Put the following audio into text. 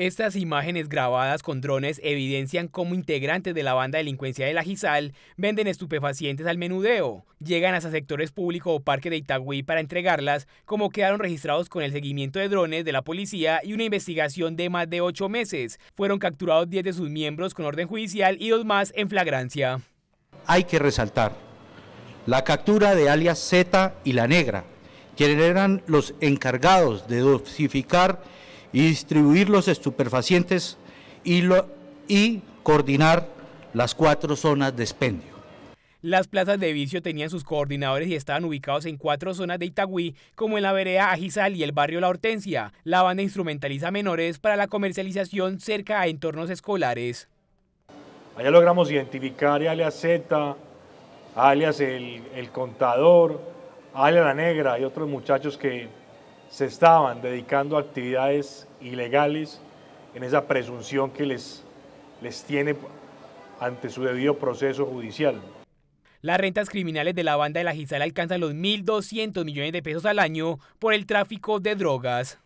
Estas imágenes grabadas con drones evidencian cómo integrantes de la banda delincuencia de la Gizal venden estupefacientes al menudeo, llegan hasta sectores públicos o parques de Itagüí para entregarlas, como quedaron registrados con el seguimiento de drones de la policía y una investigación de más de ocho meses. Fueron capturados 10 de sus miembros con orden judicial y dos más en flagrancia. Hay que resaltar la captura de alias Z y La Negra, quienes eran los encargados de dosificar y distribuir los estupefacientes y, y coordinar las cuatro zonas de expendio. Las plazas de vicio tenían sus coordinadores y estaban ubicados en cuatro zonas de Itagüí, como en la vereda Ajizal y el barrio La Hortensia. La banda instrumentaliza menores para la comercialización cerca a entornos escolares. Allá logramos identificar alias Z, alias el Contador, alias La Negra y otros muchachos que se estaban dedicando a actividades ilegales en esa presunción que les, les tiene ante su debido proceso judicial. Las rentas criminales de la banda de la Gisela alcanzan los 1.200 millones de pesos al año por el tráfico de drogas.